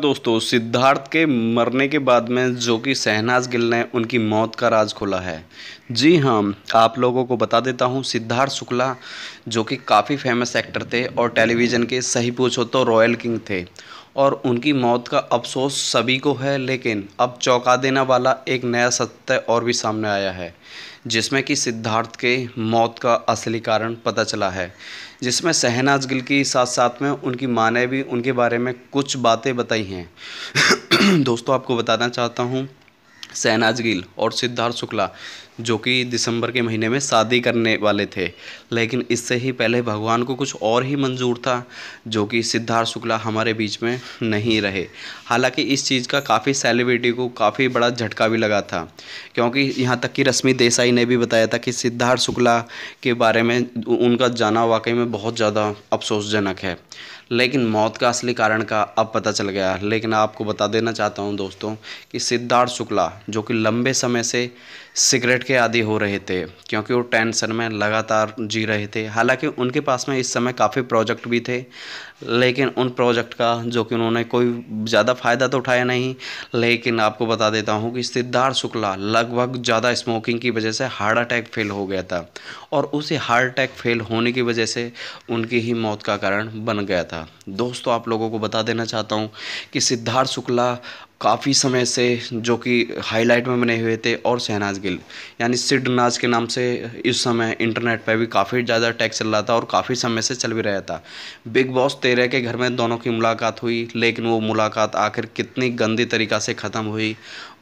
दोस्तों सिद्धार्थ के मरने के बाद में जो कि शहनाज गिल ने उनकी मौत का राज खोला है जी हाँ आप लोगों को बता देता हूँ सिद्धार्थ शुक्ला जो कि काफ़ी फेमस एक्टर थे और टेलीविज़न के सही पूछो तो रॉयल किंग थे और उनकी मौत का अफसोस सभी को है लेकिन अब चौंका देने वाला एक नया सत्य और भी सामने आया है जिसमें कि सिद्धार्थ के मौत का असली कारण पता चला है जिसमें शहनाज गिल के साथ साथ में उनकी माँ ने भी उनके बारे में कुछ बातें बताई हैं दोस्तों आपको बताना चाहता हूँ शहनाज गिल और सिद्धार्थ शुक्ला जो कि दिसंबर के महीने में शादी करने वाले थे लेकिन इससे ही पहले भगवान को कुछ और ही मंजूर था जो कि सिद्धार्थ शुक्ला हमारे बीच में नहीं रहे हालांकि इस चीज़ का काफ़ी सेलिब्रिटी को काफ़ी बड़ा झटका भी लगा था क्योंकि यहाँ तक कि रश्मि देसाई ने भी बताया था कि सिद्धार्थ शुक्ला के बारे में उनका जाना वाकई में बहुत ज़्यादा अफसोसजनक है लेकिन मौत का असली कारण का अब पता चल गया लेकिन आपको बता देना चाहता हूँ दोस्तों कि सिद्धार्थ शुक्ला जो कि लंबे समय से सिगरेट के आदि हो रहे थे क्योंकि वो टेंशन में लगातार जी रहे थे हालांकि उनके पास में इस समय काफ़ी प्रोजेक्ट भी थे लेकिन उन प्रोजेक्ट का जो कि उन्होंने कोई ज़्यादा फ़ायदा तो उठाया नहीं लेकिन आपको बता देता हूँ कि सिद्धार्थ शुक्ला लगभग ज़्यादा स्मोकिंग की वजह से हार्ट अटैक फेल हो गया था और उसी हार्ट अटैक फेल होने की वजह से उनकी ही मौत का कारण बन गया था दोस्तों आप लोगों को बता देना चाहता हूँ कि सिद्धार्थ शुक्ला काफ़ी समय से जो कि हाईलाइट में बने हुए थे और शहनाज गिल यानी सिड नाज के नाम से इस समय इंटरनेट पर भी काफ़ी ज़्यादा टैग चल रहा था और काफ़ी समय से चल भी रहा था बिग बॉस तेरह के घर में दोनों की मुलाकात हुई लेकिन वो मुलाकात आखिर कितनी गंदी तरीक़ा से ख़त्म हुई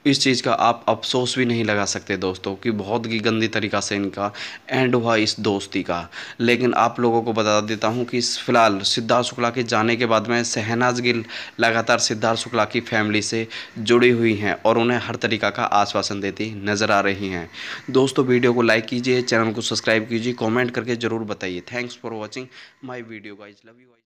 इस चीज़ का आप अफसोस भी नहीं लगा सकते दोस्तों कि बहुत ही गंदी तरीक़ा से इनका एंड हुआ इस दोस्ती का लेकिन आप लोगों को बता देता हूँ कि फ़िलहाल सिद्धार्थ शुक्ला के जाने के बाद में शहनाज गिल लगातार सिद्धार्थ शुक्ला की फैमिली से जुड़ी हुई हैं और उन्हें हर तरीका का आश्वासन देती नज़र आ रही हैं दोस्तों वीडियो को लाइक कीजिए चैनल को सब्सक्राइब कीजिए कॉमेंट करके ज़रूर बताइए thanks for watching my video guys love you